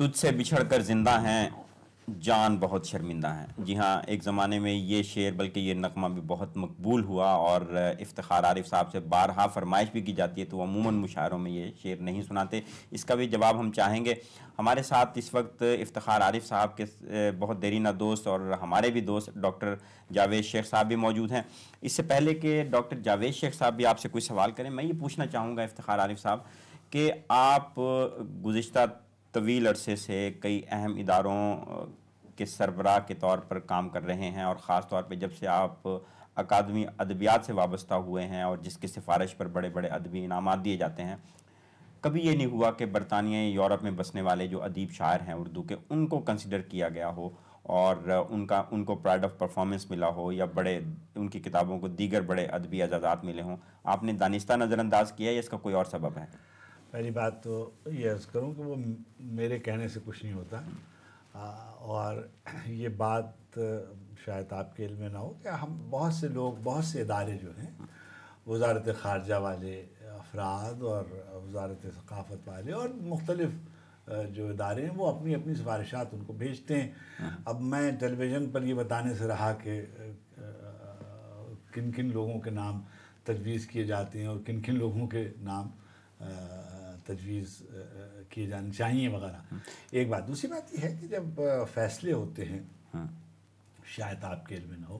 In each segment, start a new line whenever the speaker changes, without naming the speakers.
तुझसे बिछड़ कर जिंदा हैं जान बहुत शर्मिंदा है जी हाँ एक ज़माने में ये शेर बल्कि ये नगमा भी बहुत मकबूल हुआ और इफ्तार आरिफ साहब से बारहा फरमाइश भी की जाती है तो अमूमन मुशायरों में ये शेर नहीं सुनाते इसका भी जवाब हम चाहेंगे हमारे साथ इस वक्त इफ्तार आरिफ साहब के बहुत देरीना दोस्त और हमारे भी दोस्त डॉक्टर जावेद शेख साहब भी मौजूद हैं इससे पहले कि डॉक्टर जावेद शेख साहब भी आपसे कोई सवाल करें मैं ये पूछना चाहूँगा इफ्तार आरिफ साहब कि आप गुज्तर तवील अरसे से कई अहम इदारों के सरबराह के तौर पर काम कर रहे हैं और ख़ास तौर पर जब से आप अकादमी अदबियात से वाबस्ता हुए हैं और जिसकी सिफारिश पर बड़े बड़े अदबी इनाम दिए जाते हैं कभी ये नहीं हुआ कि बरतानिया यूरोप में बसने वाले जो अदीब शायर हैं उर्दू के उनको कंसिडर किया गया हो और उनका उनको प्राइड ऑफ परफॉर्मेंस मिला हो या बड़े उनकी किताबों को दीगर बड़े अदबी एजाज़ात मिले हों आपने दानिस्ता नज़रअंदाज किया या इसका कोई और सबब है
पहली बात तो ये अर्ज़ करूँ कि वो मेरे कहने से कुछ नहीं होता आ, और ये बात शायद आपके इल में ना हो कि हम बहुत से लोग बहुत से इदारे जो हैं वजारत ख़ारजा वाले अफराद और वजारत सकाफ़त वाले और मुख्तलिफ़ जो इदारे हैं वो अपनी अपनी सिफारिशात उनको भेजते हैं अब मैं टेलीविज़न पर ये बताने से रहा कि किन किन लोगों के नाम तजवीज़ किए जाते हैं और किन किन लोगों के नाम तजवीज़ किए जाने चाहिए वगैरह एक बात दूसरी बात यह है कि जब फैसले होते हैं हाँ। शायद आपके इल्म में ना हो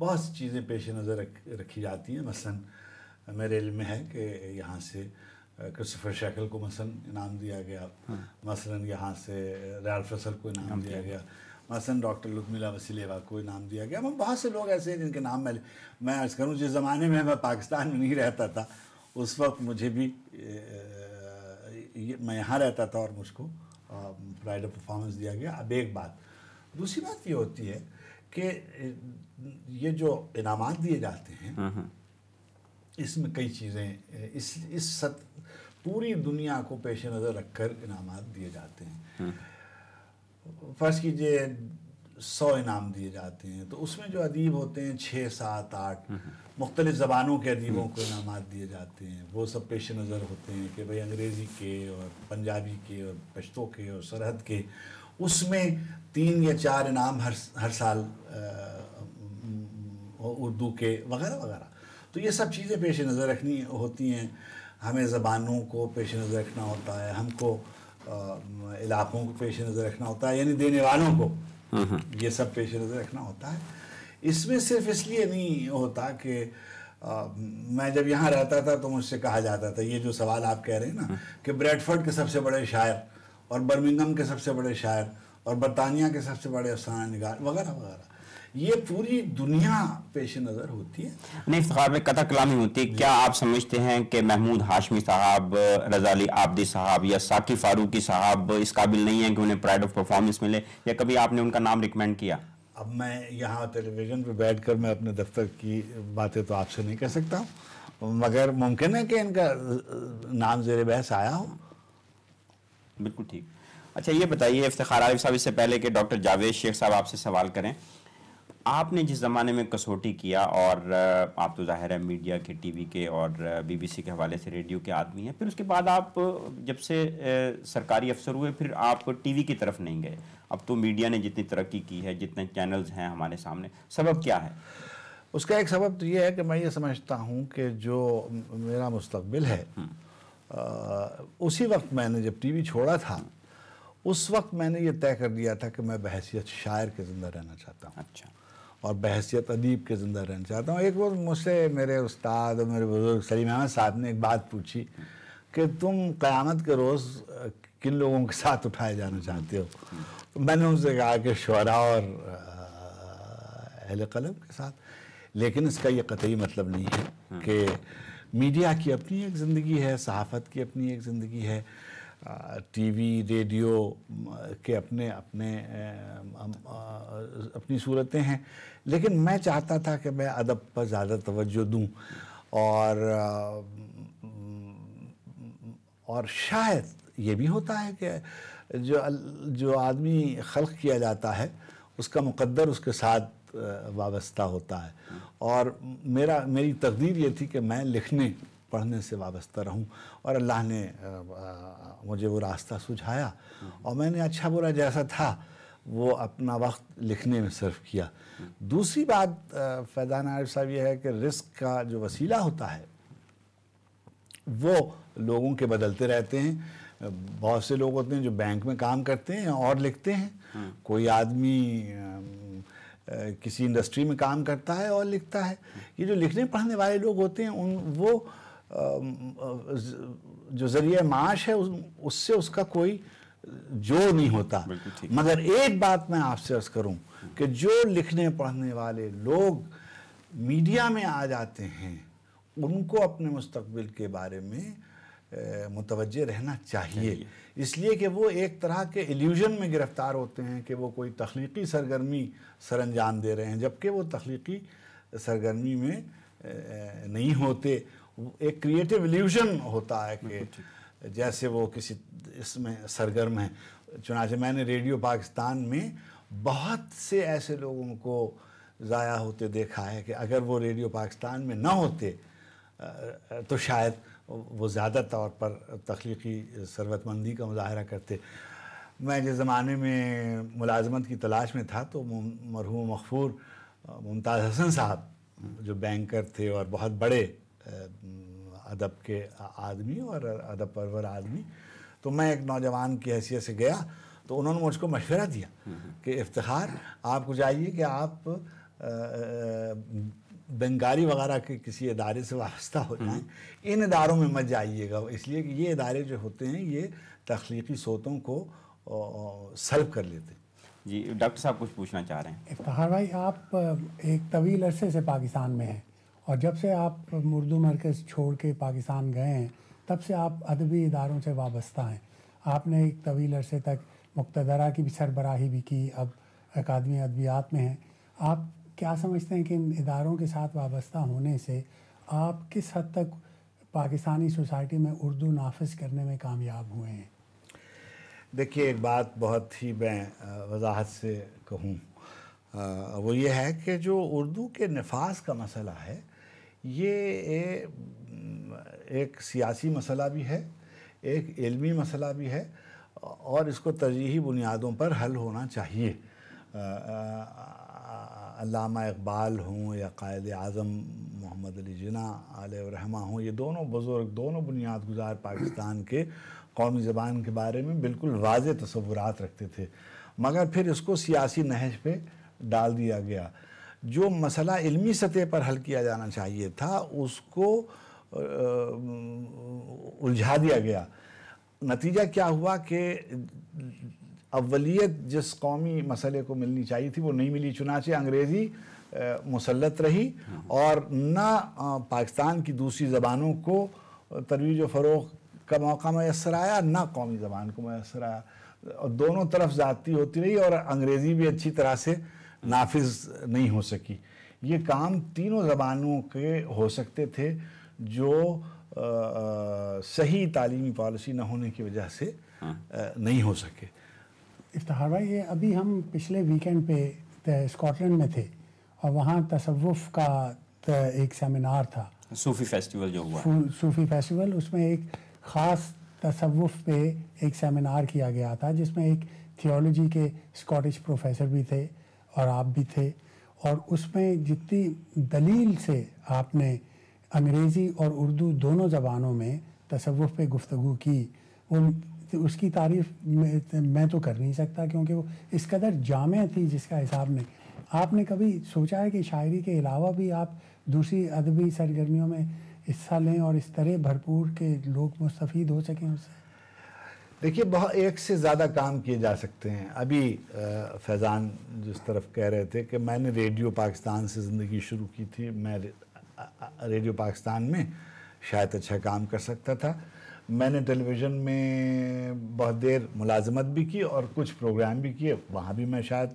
बहुत सी चीज़ें पेश नज़र रख, रखी जाती हैं मसलन मेरे इल्म में है कि यहाँ से क्रिस्टोफर शैकल को मसलन इनाम दिया गया हाँ। मसलन यहाँ से रयाल फसल को इनाम दिया गया मसलन डॉक्टर लुकमिला वसीलेवा को इनाम दिया गया मैं बहुत से लोग ऐसे हैं जिनके नाम मैं मैं अर्ज़ करूँ जिस ज़माने में मैं पाकिस्तान में नहीं रहता था उस वक्त मुझे भी ये मैं यहाँ रहता था और मुझको ऑफ परफॉर्मेंस दिया गया अब एक बात दूसरी बात ये होती है कि ये जो इनाम दिए जाते हैं हाँ, हाँ। इसमें कई चीज़ें इस इस सत पूरी दुनिया को पेश नज़र रख कर इनाम दिए जाते हैं हाँ। फर्स्ट कीजिए सौ इनाम दिए जाते हैं तो उसमें जो अदीब होते हैं छः सात आठ हम्म, हम्म। मुख्तलिफ ज़बानों के अदीबों हम्म। को इनाम दिए जाते हैं वो सब पेश नज़र होते हैं कि भाई अंग्रेज़ी के और पंजाबी के और पश्तों के और सरहद के उसमें तीन या चार इनाम हर हर साल उर्दू के वगैरह वगैरह तो ये सब चीज़ें पेश नज़र रखनी होती हैं हमें ज़बानों को पेश नज़र रखना होता है हमको इलाकों को पेश नज़र रखना होता है यानी देने वालों को ये सब पेश नज़र रखना होता है इसमें सिर्फ इसलिए नहीं होता कि आ, मैं जब यहाँ रहता था तो मुझसे कहा जाता था ये जो सवाल आप कह रहे हैं ना हम्म। कि ब्रेडफर्ड के सबसे बड़े शायर और बर्मिंगम के सबसे बड़े शायर और बरतानिया के सबसे बड़े अफसाना निगार वगैरह वगैरह ये पूरी दुनिया पेश नज़र होती है
नहीं इफ्तार में कथा कलामी होती है क्या आप समझते हैं कि महमूद हाशमी साहब रजाली आबदी साहब या साकी फारूकी साहब इस काबिल नहीं है कि उन्हें प्राइड ऑफ परफॉर्मेंस मिले या कभी आपने उनका नाम रिकमेंड किया
अब मैं यहाँ टेलीविज़न पर बैठ कर मैं अपने दफ्तर की बातें तो आपसे नहीं कह सकता मगर मुमकिन है कि इनका नाम जेर बहस आया हो
बिल्कुल ठीक अच्छा ये बताइए इफ्तार आरिफ साहब इससे पहले कि डॉक्टर जावेद शेख साहब आपसे सवाल करें आपने जिस ज़माने में कसौटी किया और आप तो जाहिर है मीडिया के टीवी के और बीबीसी के हवाले से रेडियो के आदमी हैं फिर उसके बाद आप जब से सरकारी अफसर हुए फिर आप टीवी की तरफ नहीं गए अब तो मीडिया ने जितनी तरक्की की है जितने चैनल्स हैं हमारे सामने
सबब क्या है उसका एक सबब तो ये है कि मैं ये समझता हूँ कि जो मेरा मुस्तबिल है आ, हम्म। उसी वक्त मैंने जब टी छोड़ा था हम्म। उस वक्त मैंने ये तय कर दिया था कि मैं बहसीत शायर के ज़िंदा रहना चाहता हूँ अच्छा और बहसीत अदीब के ज़िंदा रहना चाहता हूँ एक बार मुझसे मेरे उस्ताद और मेरे बुज़ुर्ग सलीम अहमद साहब ने एक बात पूछी कि तुम क़्यामत के रोज़ किन लोगों के साथ उठाए जाना चाहते हो मैंने उनसे कहा कि शुरा और अहल कलम के साथ लेकिन इसका यह कतई मतलब नहीं है हाँ। कि मीडिया की अपनी एक ज़िंदगी है सहाफ़त की अपनी एक ज़िंदगी है टीवी रेडियो के अपने अपने अपनी सूरतें हैं लेकिन मैं चाहता था कि मैं अदब पर ज़्यादा तवज्जो दूं और और शायद ये भी होता है कि जो जो आदमी खल्क किया जाता है उसका मुकद्दर उसके साथ वाबस्ता होता है और मेरा मेरी तकदीर ये थी कि मैं लिखने पढ़ने से वाबस्ता रहूं और अल्लाह ने मुझे वो रास्ता सुझाया और मैंने अच्छा बुरा जैसा था वो अपना वक्त लिखने में सर्फ किया दूसरी बात फैजान आरिफ साहब यह है कि रिस्क का जो वसीला होता है वो लोगों के बदलते रहते हैं बहुत से लोग होते हैं जो बैंक में काम करते हैं और लिखते हैं हाँ। कोई आदमी किसी इंडस्ट्री में काम करता है और लिखता है ये जो लिखने पढ़ने वाले लोग होते हैं उन वो जो जरिए माश है उससे उसका कोई जो नहीं होता मगर एक बात मैं आपसे अर्ज करूं कि जो लिखने पढ़ने वाले लोग मीडिया में आ जाते हैं उनको अपने मुस्तकबिल के बारे में मुतवज रहना चाहिए इसलिए कि वो एक तरह के एल्यूजन में गिरफ्तार होते हैं कि वो कोई तख्लीकी सरगर्मी सर अंजाम दे रहे हैं जबकि वो तख्लीकी सरगर्मी में नहीं होते एक क्रिएटिव इल्यूजन होता है कि जैसे वो किसी इसमें सरगर्म है चुनाचे मैंने रेडियो पाकिस्तान में बहुत से ऐसे लोगों को ज़ाया होते देखा है कि अगर वो रेडियो पाकिस्तान में ना होते तो शायद वो ज़्यादा तौर पर तख्लीकी सरबतमंदी का मुजाहरा करते मैं जिस ज़माने में मुलाजमत की तलाश में था तो मरहूम मखफूर मुमताज़ हसन साहब हम्म। जो बैंकर थे और बहुत बड़े अदब के आदमी और अदब परवर आदमी तो मैं एक नौजवान की हैसियत से गया तो उन्होंने मुझको मशवरा दिया कि इफ्तार आपको जाइए कि आप बंगाली वगैरह के किसी इदारे से वाबस्ता हो जाएं इन इदारों में मत जाइएगा इसलिए कि ये इदारे जो होते हैं ये तख्लीकी सोतों को सर्व कर लेते हैं जी डॉक्टर साहब कुछ पूछना चाह रहे हैं
इफ्तार भाई आप एक तवील अरसे से पाकिस्तान में हैं और जब से आप मुर्दू मरकज़ छोड़ के पाकिस्तान गए हैं तब से आप अदबी इदारों से वाबस्ता हैं आपने एक तवील अरसे तक मुक्तदरा की भी सरबराही भी की अब अकादमी अदबियात में हैं आप क्या समझते हैं कि इन इदारों के साथ वाबस्ता होने से आप किस हद तक पाकिस्तानी सोसाइटी में उर्दू नाफज करने में कामयाब हुए हैं
देखिए एक बात बहुत ही मैं वजाहत से कहूँ वो ये है कि जो उर्दू के नफाज का मसला है ये ए, एक सियासी मसला भी है एक इलमी मसला भी है और इसको तरजीही बुनियादों पर हल होना चाहिए अलामा इकबाल हों या कायद अजम मोहम्मद अली जना आलमा हों ये दोनों बुज़ुर्ग दोनों बुनियाद गुजार पाकिस्तान के कौमी ज़बान के बारे में बिल्कुल वाज तस्वुरात रखते थे मगर फिर इसको सियासी नहज पर डाल दिया गया जो मसला इलमी सतह पर हल किया जाना चाहिए था उसको उलझा दिया गया नतीजा क्या हुआ कि अवलीत जिस कौमी मसले को मिलनी चाहिए थी वो नहीं मिली चुनाचे अंग्रेज़ी मुसलत रही और न पाकिस्तान की दूसरी ज़बानों को तरवीज फ़रोग का मौका मैसर आया ना कौमी ज़बान को मैसर आया और दोनों तरफ जाती होती रही और अंग्रेज़ी भी अच्छी तरह से नाफिज नहीं हो सकी ये काम तीनों ज़बानों के हो सकते थे जो आ, सही तालीमी पॉलिसी ना होने की वजह से आ, हाँ। नहीं हो सके
इफ्तार भाई ये अभी हम पिछले वीकेंड पे स्कॉटलैंड में थे और वहाँ तसवुफ़ का एक सेमिनार था
सूफी फेस्टिवल जो
हुआ सूफी फेस्टिवल उसमें एक ख़ास तसवुफ़ पे एक सेमिनार किया गया था जिसमें एक थियोलॉजी के स्कॉटिश प्रोफेसर भी थे और आप भी थे और उसमें जितनी दलील से आपने अंग्रेज़ी और उर्दू दोनों ज़बानों में तसवुफ़ पे गुफ्तु की वो उसकी तारीफ मैं तो कर नहीं सकता क्योंकि वो इस कदर जाम थी जिसका हिसाब नहीं आपने कभी सोचा है कि शायरी के अलावा भी आप दूसरी अदबी सरगर्मियों में हिस्सा लें और इस तरह भरपूर के लोग मुस्तफ़ हो सकें उससे
देखिए बहुत एक से ज़्यादा काम किए जा सकते हैं अभी फैज़ान जिस तरफ कह रहे थे कि मैंने रेडियो पाकिस्तान से ज़िंदगी शुरू की थी मैं रेडियो पाकिस्तान में शायद अच्छा काम कर सकता था मैंने टेलीविज़न में बहुत देर मुलाजमत भी की और कुछ प्रोग्राम भी किए वहाँ भी मैं शायद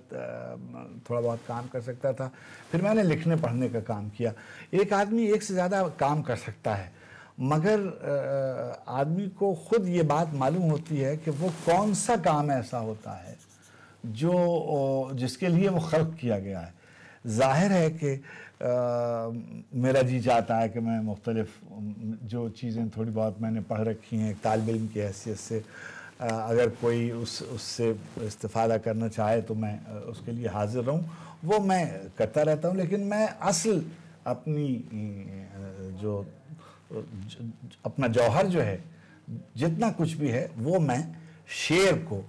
थोड़ा बहुत काम कर सकता था फिर मैंने लिखने पढ़ने का काम किया एक आदमी एक से ज़्यादा काम कर सकता है मगर आदमी को खुद ये बात मालूम होती है कि वो कौन सा काम ऐसा होता है जो जिसके लिए वो खल किया गया है ज़ाहिर है कि मेरा जी चाहता है कि मैं मुख्तलफ़ जो चीज़ें थोड़ी बहुत मैंने पढ़ रखी हैं तालब इम की हैसियत से आ, अगर कोई उस उससे इस्तादा करना चाहे तो मैं उसके लिए हाजिर रहूँ वो मैं करता रहता हूँ लेकिन मैं असल अपनी जो अपना जौहर जो है जितना कुछ भी है वो मैं शेर को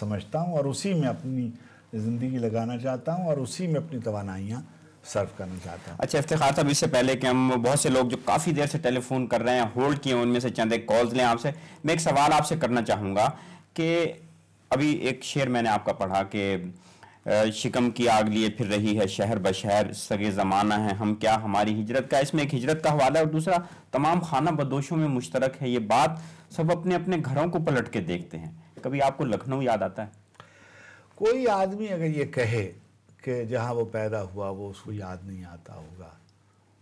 समझता हूँ और उसी में अपनी ज़िंदगी लगाना चाहता हूँ और उसी में अपनी तोानाइयाँ सर्व करना चाहता हूँ अच्छा
इफ्तार साहब इससे पहले कि हम बहुत से लोग जो काफ़ी देर से टेलीफोन कर रहे हैं होल्ड किए हैं उनमें से चंद एक कॉल्स लें आपसे मैं एक सवाल आपसे करना चाहूँगा कि अभी एक शेर मैंने आपका पढ़ा कि शिकम की आग लिए फिर रही है शहर बशहर सगे ज़माना है हम क्या हमारी हिजरत का इसमें एक हिजरत का हवाला है और दूसरा तमाम खाना बदोशों में मुश्तरक है ये बात सब अपने अपने घरों को पलट के देखते हैं
कभी आपको लखनऊ याद आता है कोई आदमी अगर ये कहे कि जहाँ वो पैदा हुआ वो उसको याद नहीं आता होगा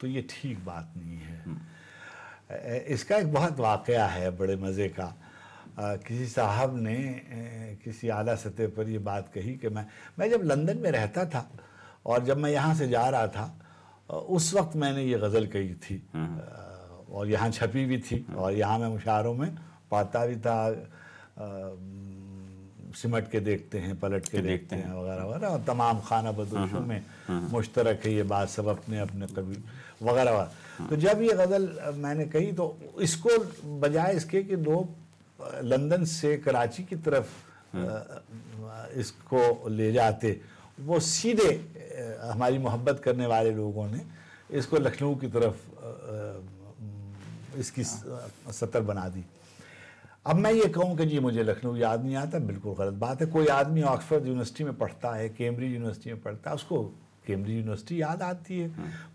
तो ये ठीक बात नहीं है हम्म। इसका एक बहुत वाक़ है बड़े मज़े का किसी साहब ने किसी आला सतह पर ये बात कही कि मैं मैं जब लंदन में रहता था और जब मैं यहाँ से जा रहा था उस वक्त मैंने ये गज़ल कही थी हाँ। और यहाँ छपी भी थी हाँ। और यहाँ मैं मुशारों में पाता भी था सिमट के देखते हैं पलट के, के देखते, देखते हैं वगैरह वगैरह और तमाम खाना बदोशों हाँ, में मुश्तरक है ये बात सब अपने अपने कभी वगैरह वगैरह तो जब ये गज़ल मैंने कही तो इसको बजाय इसके कि लोग लंदन से कराची की तरफ हाँ। इसको ले जाते वो सीधे हमारी मोहब्बत करने वाले लोगों ने इसको लखनऊ की तरफ इसकी हाँ। सतर बना दी अब मैं ये कहूँ कि जी मुझे लखनऊ याद नहीं आता बिल्कुल गलत बात है कोई आदमी ऑक्सफोर्ड यूनिवर्सिटी में पढ़ता है कैम्ब्रिज यूनिवर्सिटी में पढ़ता है उसको केम्ब्रिज यूनिवर्सिटी याद आती है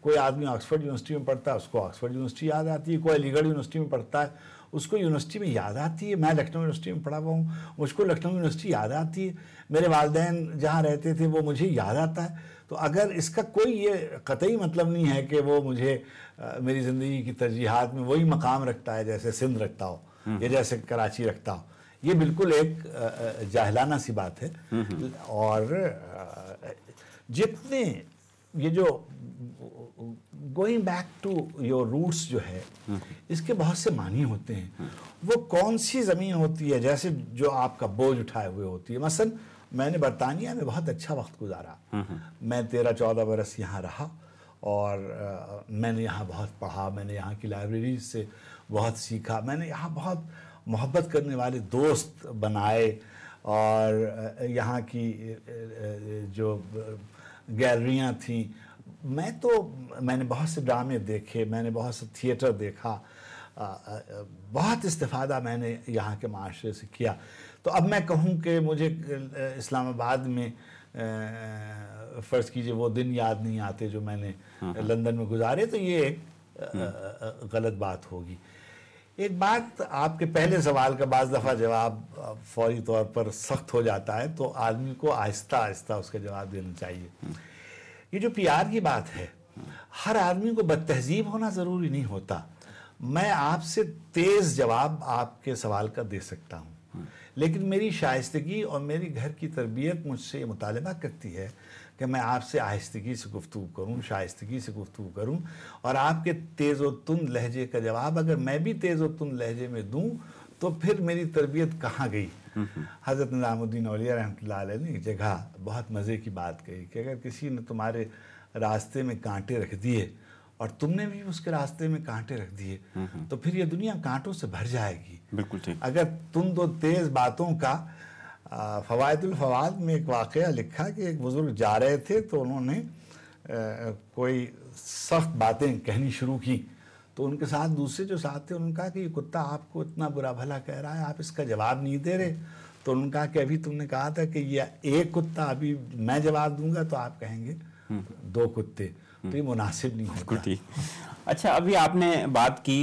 कोई आदमी ऑक्सफर्ड यूनिवर्सिटी में पढ़ता है उसको ऑक्सफर्ड यूनिवर्सिटी याद आती है कोई अलीगढ़ यूनिवर्सिटी में पढ़ता है उसको यूनिवर्सिटी में याद आती है मैं लखनऊ यूनिवर्सिटी में पढ़ा हुआ हूँ मुझको लखनऊ यूनिवर्सिटी याद आती है मेरे वालदेन जहाँ रहते थे वो मुझे याद आता है तो अगर इसका कोई ये कतई मतलब नहीं है कि वो मुझे मेरी ज़िंदगी की तरजीहत में वही मकाम रखता है जैसे सिंध रखता हो हम्म। या जैसे कराची रखता हो ये बिल्कुल एक जाहलाना सी बात है और जितने ये जो going back to your roots जो है इसके बहुत से मानी होते हैं वो कौन सी ज़मीन होती है जैसे जो आपका बोझ उठाए हुए होती है मसलन मैंने बरतानिया में बहुत अच्छा वक्त गुजारा मैं तेरह चौदह बरस यहाँ रहा और आ, मैंने यहाँ बहुत पढ़ा मैंने यहाँ की लाइब्रेरी से बहुत सीखा मैंने यहाँ बहुत मोहब्बत करने वाले दोस्त बनाए और यहाँ की जो गैलरियाँ थीं मैं तो मैंने बहुत से ड्रामे देखे मैंने बहुत से थिएटर देखा बहुत इस्तेफादा मैंने यहाँ के माशरे से किया तो अब मैं कहूँ कि मुझे इस्लामाबाद में फ़र्ज़ कीजिए वो दिन याद नहीं आते जो मैंने हाँ, हाँ। लंदन में गुजारे तो ये एक हम्म। गलत बात होगी एक बात आपके पहले सवाल का बाज दफ़ा जवाब फौरी तौर पर सख्त हो जाता है तो आदमी को आहिस्ता आहिस्ता उसका जवाब देना चाहिए ये जो प्यार की बात है हर आदमी को बदतहजीब होना ज़रूरी नहीं होता मैं आपसे तेज़ जवाब आपके सवाल का दे सकता हूँ लेकिन मेरी शाइस्तगी और मेरी घर की तरबियत मुझसे ये मुतालबा करती है कि मैं आपसे आहिस्तगी से गुफ्तु करूँ शाइस्तगी से गुफ्तु करूँ और आपके तेज़ व तुम लहजे का जवाब अगर मैं भी तेज़ व तुम लहजे में दूँ तो फिर मेरी तरबियत कहाँ गई हज़रत नजामुद्दीन अलिया रहमत ने एक जगह बहुत मज़े की बात कही कि अगर किसी ने तुम्हारे रास्ते में कांटे रख दिए और तुमने भी उसके रास्ते में कांटे रख दिए हम्म, हम्म। तो फिर ये दुनिया कांटों से भर जाएगी बिल्कुल ठीक अगर तुम दो तेज़ बातों का फ़वायदुलफवाद में एक वाक़ लिखा कि एक बुज़ुर्ग जा रहे थे तो उन्होंने कोई सख्त बातें कहनी शुरू की तो उनके साथ दूसरे जो साथ थे उनका कि ये कुत्ता आपको इतना बुरा भला कह रहा है आप इसका जवाब नहीं दे रहे तो उन्होंने कहा कि अभी तुमने कहा था कि ये एक कुत्ता अभी मैं जवाब दूंगा तो आप कहेंगे हम्म। दो कुत्ते तो ये मुनासिब नहीं होता अच्छा अभी आपने बात की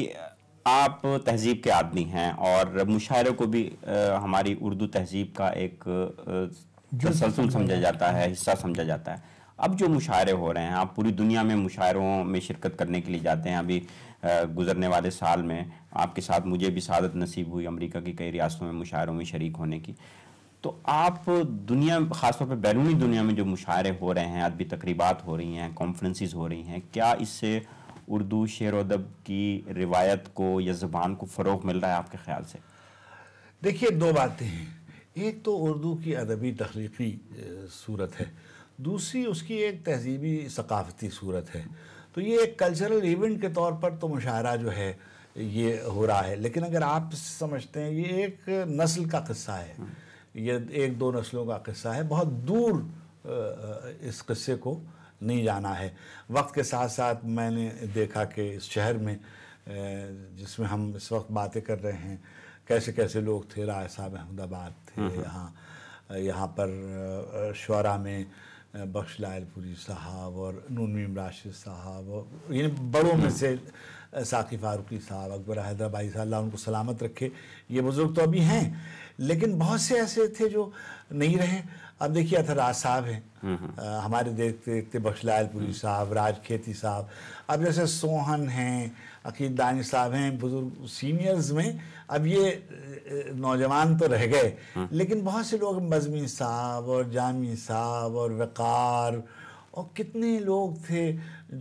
आप तहजीब के आदमी हैं और मुशायरे को भी आ, हमारी उर्दू तहजीब का एक तसलसल समझा जाता है हिस्सा समझा जाता है अब जो मुशायरे हो रहे हैं आप पूरी दुनिया में मुशायरों में शिरकत करने के लिए जाते हैं अभी गुजरने वाले साल में आपके साथ मुझे भी सादत नसीब हुई अमेरिका की कई रियासतों में मुशायरों में शरीक होने की तो आप दुनिया खासतौर पर बैरूनी दुनिया में जो मुशायरे हो रहे हैं अदबी तकरीबात हो रही हैं कॉन्फ्रेंसिस हो रही हैं क्या इससे उर्दू शेर अदब की रिवायत को या ज़बान को फ़रोग मिल रहा है आपके ख्याल से
देखिए दो बातें हैं एक तो उर्दू की अदबी तख्लीकी सूरत है दूसरी उसकी एक तहजीबी सकाफती सूरत है तो ये एक कल्चरल इवेंट के तौर पर तो मुशायरा जो है ये हो रहा है लेकिन अगर आप समझते हैं ये एक नस्ल का किस्सा है ये एक दो नस्लों का किस्सा है बहुत दूर इस किस्से को नहीं जाना है वक्त के साथ साथ मैंने देखा कि इस शहर में जिसमें हम इस वक्त बातें कर रहे हैं कैसे कैसे लोग थे राय साहब अहमदाबाद थे हम्म, हम्म। यहाँ यहाँ पर शुरा में बख्श लायलपुरी साहब और नूनमीम राशिद साहब और इन बड़ों में से साकी फारूकी साहब अकबर हैदराबादी साहब उनको सलामत रखे ये बुज़ुर्ग तो अभी हैं लेकिन बहुत से ऐसे थे जो नहीं रहे अब देखिए अथराज साहब हैं हम्म, हम्म। हमारे देखते देखते पुरी हम्म। साहब राज खेती साहब अब जैसे सोहन हैं अकीद दानी साहब हैं बुजुर्ग सीनियर्स में अब ये नौजवान तो रह गए लेकिन बहुत से लोग मजमी साहब और जामी साहब और वक़ार और कितने लोग थे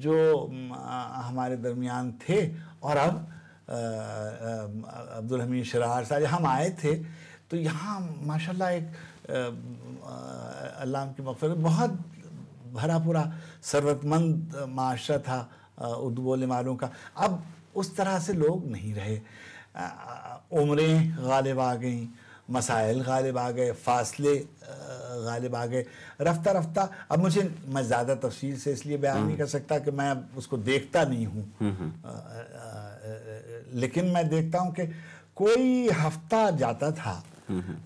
जो हमारे दरमियान थे और अब अब्दुल हमीद शरार साहब हम आए थे तो यहाँ माशाल्लाह एक अल्लाह की मफर बहुत भरा पूरा शरतमंद माशरा था उर्दू बोलने वालों का अब उस तरह से लोग नहीं रहे उम्रें गालिब आ गई मसाइल गालिब आ गए फ़ासले गालिब आ गए रफ्ता रफ्ता अब मुझे मैं ज़्यादा तफसील से इसलिए बयान नहीं कर सकता कि मैं अब उसको देखता नहीं हूँ हम्म, हम्म। लेकिन मैं देखता हूँ कि कोई हफ्ता जाता था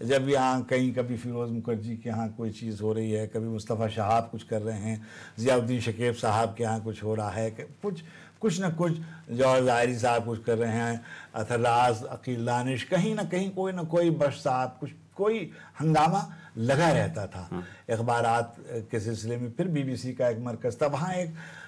जब यहाँ कहीं कभी फिरोज़ मुखर्जी के यहाँ कोई चीज़ हो रही है कभी मुस्तफ़ा शहाब कुछ कर रहे हैं जियाउद्दीन शकेब साहब के यहाँ कुछ हो रहा है कुछ कुछ ना कुछ जौर जाहरी साहब कुछ कर रहे हैं अथराज अकील दानिश कहीं ना कहीं कोई ना कोई बश साहब कुछ कोई हंगामा लगा रहता था हाँ। अखबार के सिलसिले में फिर बीबीसी का एक मरकज़ था वहाँ एक